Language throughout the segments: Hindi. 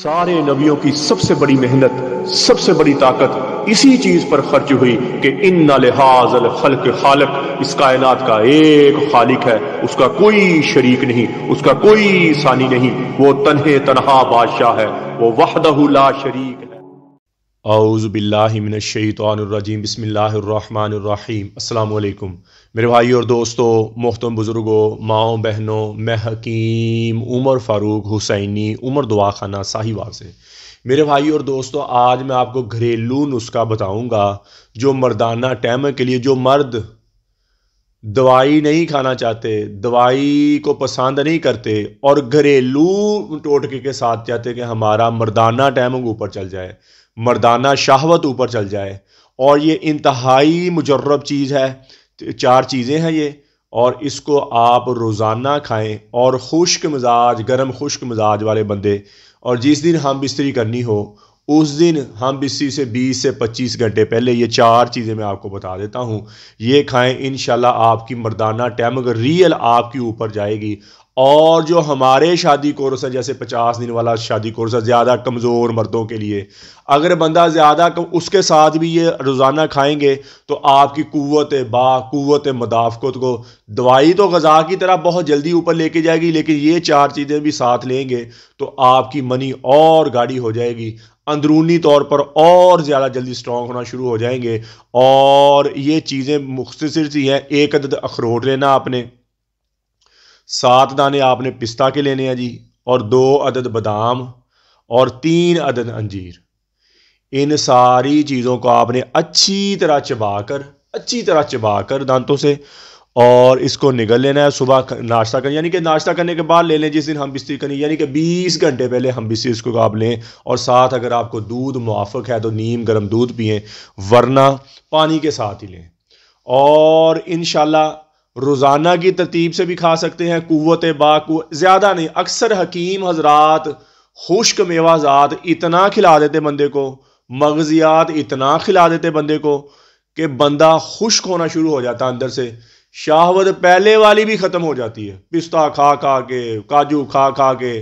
सारे नबियों की सबसे बड़ी मेहनत सबसे बड़ी ताकत इसी चीज पर खर्च हुई कि इन नहाजल खलक खालक इस कायनात का एक खालिक है उसका कोई शरीक नहीं उसका कोई सानी नहीं वो तनहे तनहा बादशाह है वो वहदहुला शरीक है आउज़बिल्लिमिनशैतरजीम बसमीम् अल्लाम मेरे भाई और दोस्तों मोहतम बुज़ुर्गों माओ बहनों मैं हकीम उमर फ़ारूक हुसैनी उमर दवाखाना साहिबा से मेरे भाई और दोस्तों आज मैं आपको घरेलू नुस्खा बताऊंगा जो मर्दाना टैम के लिए जो मर्द दवाई नहीं खाना चाहते दवाई को पसंद नहीं करते और घरेलू टोटके के साथ चाहते कि हमारा मर्दाना टैम ऊपर चल जाए मर्दाना शाहवत ऊपर चल जाए और ये इंतहाई मुजरब चीज़ है चार चीज़ें हैं ये और इसको आप रोज़ाना खाएं और खुश्क मिजाज गर्म खुश्क मिजाज वाले बंदे और जिस दिन हम बिस्तरी करनी हो उस दिन हम बिस्तरी से 20 से 25 घंटे पहले ये चार चीज़ें मैं आपको बता देता हूँ ये खाएं इन आपकी मर्दाना टैमग रियल आपकी ऊपर जाएगी और जो हमारे शादी कोर्स है जैसे पचास दिन वाला शादी कोर्स है ज़्यादा कमज़ोर मर्दों के लिए अगर बंदा ज़्यादा कम उसके साथ भी ये रोज़ाना खाएंगे तो आपकी कुत बात मदाफ़त को दवाई तो गज़ा की तरह बहुत जल्दी ऊपर लेके जाएगी लेकिन ये चार चीज़ें भी साथ लेंगे तो आपकी मनी और गाढ़ी हो जाएगी अंदरूनी तौर पर और ज़्यादा जल्दी स्ट्रॉन्ग होना शुरू हो जाएंगे और ये चीज़ें मुख्तर सी हैं एक अदद अखरोट लेना आपने सात दाने आपने पिस्ता के लेने हैं जी और दो अदद बादाम और तीन अदद अंजीर इन सारी चीज़ों को आपने अच्छी तरह चबा कर अच्छी तरह चबा कर दांतों से और इसको निगल लेना है सुबह नाश्ता कर यानी कि नाश्ता करने के बाद ले लें जिस दिन हम बिस्ती करनी यानी कि 20 घंटे पहले हम बिस्ती इसको आप लें और साथ अगर आपको दूध मुआफ़ है तो नीम गर्म दूध पिएँ वरना पानी के साथ ही लें और इन रोज़ाना की तरतीब से भी खा सकते हैं कुत बाकू ज़्यादा नहीं अक्सर हकीम हजरात खुश्क मेवाजात इतना खिला देते बंदे को मगजियात इतना खिला देते बंदे को कि बंदा खुश्क होना शुरू हो जाता अंदर से शाहवत पहले वाली भी ख़त्म हो जाती है पिस्ता खा खा के काजू खा खा के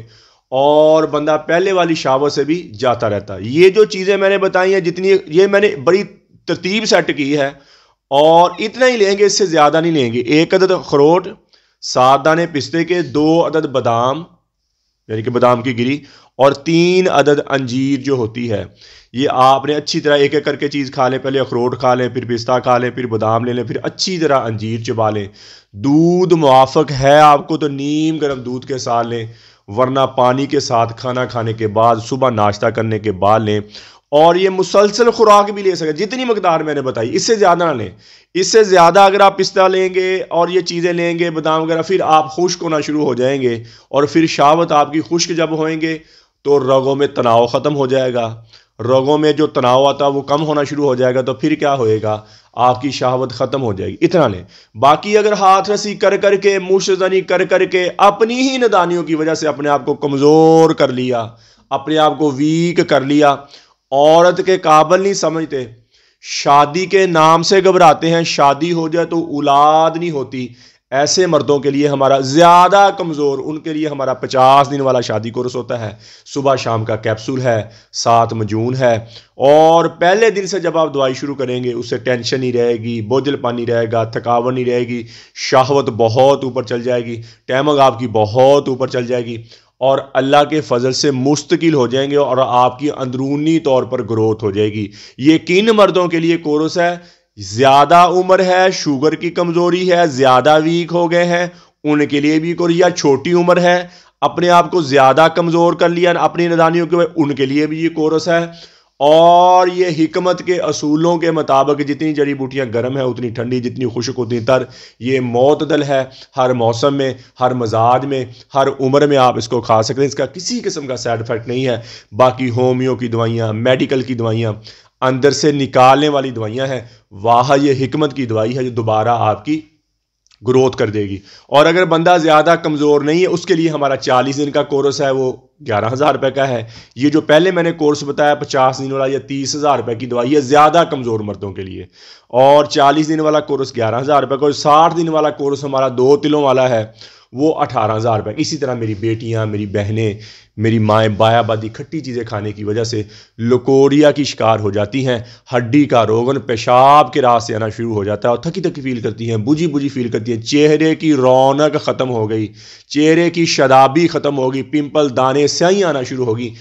और बंदा पहले वाली शावत से भी जाता रहता है ये जो चीज़ें मैंने बताई हैं जितनी ये मैंने बड़ी तरतीब सेट की है और इतना ही लेंगे इससे ज़्यादा नहीं लेंगे एक अदद अखरोट सात दाने पिस्ते के दो अदद बादाम यानी कि बादाम की गिरी और तीन अदद अंजीर जो होती है ये आपने अच्छी तरह एक एक करके चीज़ खा लें पहले अखरोट खा लें फिर पिस्ता खा लें फिर बादाम ले लें फिर अच्छी तरह अंजीर चबा लें दूध मुआफ़ है आपको तो नीम गर्म दूध के साथ लें वरना पानी के साथ खाना खाने के बाद सुबह नाश्ता करने के बाद लें और ये मुसलसल खुराक भी ले सकें जितनी मकदार मैंने बताई इससे ज़्यादा ना लें इससे ज़्यादा अगर आप पिस्ता लेंगे और ये चीज़ें लेंगे बादाम वगैरह फिर आप खुश्क होना शुरू हो जाएंगे और फिर शावत आपकी खुश्क जब होएंगे तो रगों में तनाव ख़त्म हो जाएगा रगों में जो तनाव आता है वो कम होना शुरू हो जाएगा तो फिर क्या होएगा आपकी शहावत ख़त्म हो जाएगी इतना लें बाकी अगर हाथ रसी कर कर के कर कर के अपनी ही नदानियों की वजह से अपने आप को कमज़ोर कर लिया अपने आप को वीक कर लिया औरत के काबल नहीं समझते शादी के नाम से घबराते हैं शादी हो जाए तो औलाद नहीं होती ऐसे मर्दों के लिए हमारा ज़्यादा कमज़ोर उनके लिए हमारा पचास दिन वाला शादी कोर्स होता है सुबह शाम का कैप्सूल है सात मजून है और पहले दिन से जब आप दवाई शुरू करेंगे उससे टेंशन नहीं रहेगी बोझल पानी रहेगा थकावट नहीं रहेगी शाहवत बहुत ऊपर चल जाएगी टैमग आपकी बहुत ऊपर चल जाएगी और अल्लाह के फजल से मुस्तकिल हो जाएंगे और आपकी अंदरूनी तौर पर ग्रोथ हो जाएगी ये किन मर्दों के लिए कोरस है ज़्यादा उम्र है शुगर की कमज़ोरी है ज़्यादा वीक हो गए हैं उनके लिए भी कोर या छोटी उम्र है अपने आप को ज़्यादा कमज़ोर कर लिया अपनी नदानियों के उनके लिए भी ये कोरस है और ये हिकमत के असूलों के मुताबिक जितनी जड़ी बूटियाँ गर्म है उतनी ठंडी जितनी खुशक उतनी तर ये मोतदल है हर मौसम में हर मजाज में हर उम्र में आप इसको खा सकते हैं इसका किसी किस्म का साइड इफ़ेक्ट नहीं है बाकी होम्यो की दवाइयाँ मेडिकल की दवाइयाँ अंदर से निकालने वाली दवाइयाँ हैं वाह ये हिकमत की दवाई है जो दोबारा आपकी ग्रोथ कर देगी और अगर बंदा ज़्यादा कमज़ोर नहीं है उसके लिए हमारा चालीस दिन का कोर्स है वो ग्यारह हज़ार रुपये का है ये जो पहले मैंने कोर्स बताया पचास दिन वाला या तीस हज़ार रुपये की दवाई है ज़्यादा कमज़ोर मर्दों के लिए और चालीस दिन वाला कोर्स ग्यारह हज़ार रुपये का और साठ दिन वाला कोर्स हमारा दो तिलों वाला है वो अठारह हज़ार रुपये इसी तरह मेरी बेटियाँ मेरी बहनें मेरी माएँ बायाबादी खट्टी चीज़ें खाने की वजह से लकोरिया की शिकार हो जाती हैं हड्डी का रोगन पेशाब के रास्ते आना शुरू हो जाता है और थकी थकी फील करती हैं बुझी बुझी फील करती हैं चेहरे की रौनक ख़त्म हो गई चेहरे की शदाबी ख़त्म होगी पिंपल दाने स्याही आना शुरू होगी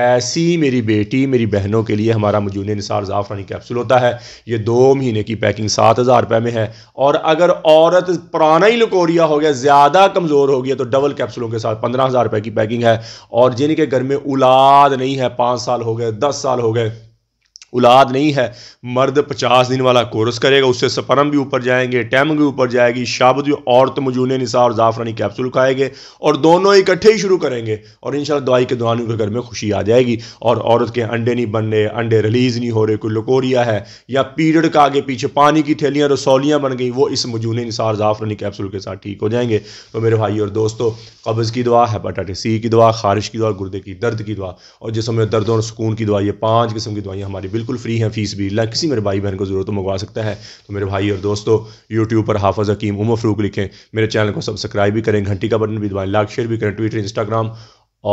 ऐसी मेरी बेटी मेरी बहनों के लिए हमारा मजून निसार ज़ाफ़रानी कैप्सूल होता है ये दो महीने की पैकिंग सात हज़ार रुपये में है और अगर औरत पुराना ही लकोरिया हो गया ज़्यादा कमज़ोर हो गया तो डबल कैप्सूलों के साथ पंद्रह हज़ार रुपये की पैकिंग है और जिनके घर में औलाद नहीं है पाँच साल हो गए दस साल हो गए औलाद नहीं है मर्द पचास दिन वाला कोर्स करेगा उससे सपरम भी ऊपर जाएंगे टैम भी ऊपर जाएगी शब्द भी औरत मजून निसा और ज़ाफ़रानी कैप्सूल खाएंगे और दोनों इकट्ठे ही शुरू करेंगे और इन दवाई के दौरान उनके घर में खुशी आ जाएगी और औरत के अंडे नहीं बन रहे अंडे रिलीज़ नहीं हो रहे कोई लकोरिया है या पीरियड का आगे पीछे पानी की थैलियाँ रसौलियाँ बन गई वो इस मजून निसार ज़ाफ़रानी कैप्सूल के साथ ठीक हो जाएंगे तो मेरे भाई और दोस्तों कब्ज़ की दवा हेपाटाटिस सी की दवा खारिश की दवा गुर्दे की दर्द की दवा और जिसमें दर्द और सुकून की दवा ये पाँच किस्म की दवाइयाँ हमारी बिल्कुल फ्री हैं फीस भी ला किसी मेरे भाई बहन को ज़रूरत तो मंगवा सकता है तो मेरे भाई और दोस्तों यूट्यूब पर हाफज हकीम उमर फ्रूक लिखें मेरे चैनल को सब्सक्राइब भी करें घंटी का बटन भी दबाएं लाइक शेयर भी करें ट्विटर इंस्टाग्राम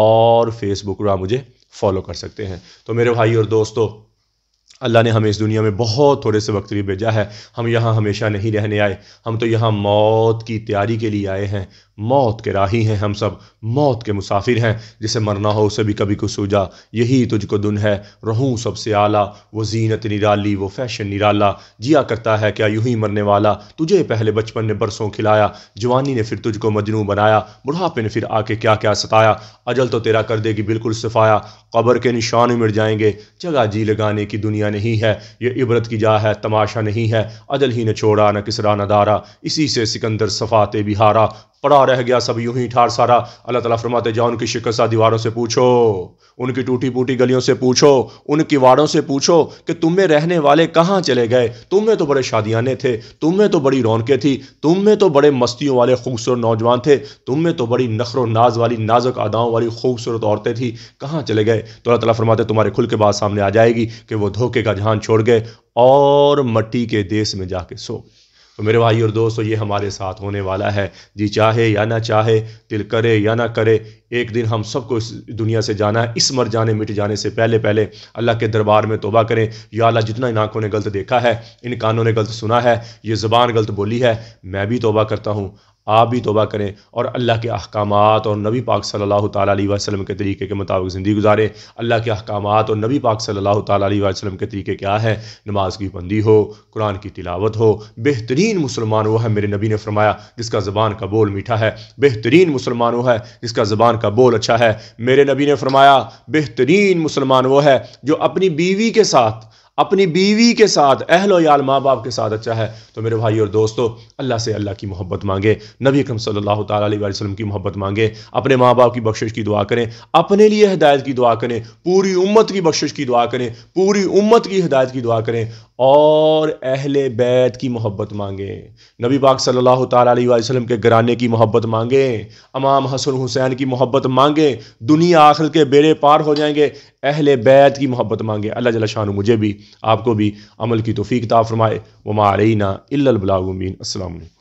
और फेसबुक पर मुझे फॉलो कर सकते हैं तो मेरे भाई और दोस्तों अल्लाह ने हमें इस दुनिया में बहुत थोड़े से वक्त लिए भेजा है हम यहाँ हमेशा नहीं रहने आए हम तो यहाँ मौत की तैयारी के लिए आए हैं मौत के राही हैं हम सब मौत के मुसाफिर हैं जिसे मरना हो उसे भी कभी कुछ सूझा यही तुझको दुन है रहूँ सबसे आला वो जीनत निराली वो फैशन निराला जिया करता है क्या यूं ही मरने वाला तुझे पहले बचपन ने बरसों खिलाया जवानी ने फिर तुझको मजनू बनाया बुढ़ापे ने फिर आके क्या क्या सताया अजल तो तेरा कर देगी बिल्कुल सफाया कबर के निशान मिट जाएंगे जगह जी लगाने की दुनिया दुनिया नहीं है ये इबरत की जा है तमाशा नहीं है अजल ही न छोड़ा न किसरा न दारा इसी से सिकंदर सफ़ाते बिहारा पड़ा रह गया सब यूं ही ठार सारा अल्लाह ताला फरमाते जाओ उनकी शिकस्ता दीवारों से पूछो उनकी टूटी फूटी गलियों से पूछो उनकी वाड़ों से पूछो कि तुम में रहने वाले कहाँ चले गए तुम में तो बड़े शादियाने थे तुम में तो बड़ी रौनकें थी तुम में तो बड़े मस्तियों वाले खूबसूरत नौजवान थे तुम में तो बड़ी नखरों नाज वाली नाजुक अदाओं वाली खूबसूरत औरतें थी कहाँ चले गए तो अल्लाह तला फरमाते तुम्हारे खुल के बाद सामने आ जाएगी कि वो धोखे का जहान छोड़ गए और मट्टी के देश में जाके सो गए तो मेरे भाई और दोस्तों ये हमारे साथ होने वाला है जी चाहे या ना चाहे दिल करे या ना करे एक दिन हम सबको इस दुनिया से जाना है इस मर जाने मिट जाने से पहले पहले अल्लाह के दरबार में तोबा करें या अल्लाह जितना इन आँखों ने गलत देखा है इन कानों ने गलत सुना है ये ज़बान गलत बोली है मैं भी तोबा करता हूँ आप भी तोबा करें और अल्लाह के अहकाम और नबी पाक सल्लल्लाहु के तरीके के मुताबिक ज़िंदगी गुजारें अल्लाह के अहकाम और नबी पाक सल्लल्लाहु अलैहि के तरीके क्या है नमाज की बंदी हो कुरान की तिलावत हो बेहतरीन मुसलमान वह है मेरे नबी ने फरमाया जिसका ज़बान का बोल मीठा है बेहतरीन मुसलमान वो है जिसका ज़बान का बोल अच्छा है मेरे नबी ने फरमाया बेहतरीन मुसलमान वो है जो अपनी बीवी के साथ अपनी बीवी के साथ अहल याल माँ बाप के साथ अच्छा है तो मेरे भाई और दोस्तों अल्लाह से अल्लाह की मोहब्बत मांगे नबी अकरम सल्लल्लाहु अलैहि वसल्लम की मोहब्बत मांगे अपने माँ बाप की बख्शिश की दुआ करें अपने लिए हिदायत की दुआ करें पूरी उम्मत की बख्शिश की दुआ करें पूरी उम्मत की हिदायत की दुआ करें और अहल बैत की मोहब्बत मांगे नबी पाक सल्लल्लाहु अलैहि वसल्लम के घराने की मोहब्बत मांगे अमाम हसन हुसैन की मोहब्बत मांगे दुनिया आखिर के बेड़े पार हो जाएंगे अहल बैत की मोहब्बत मांगे अल्लाह जला शाह मुझे भी आपको भी अमल की तोफ़ी किताब फरमाए वमा ना अल्लाबलामीन असल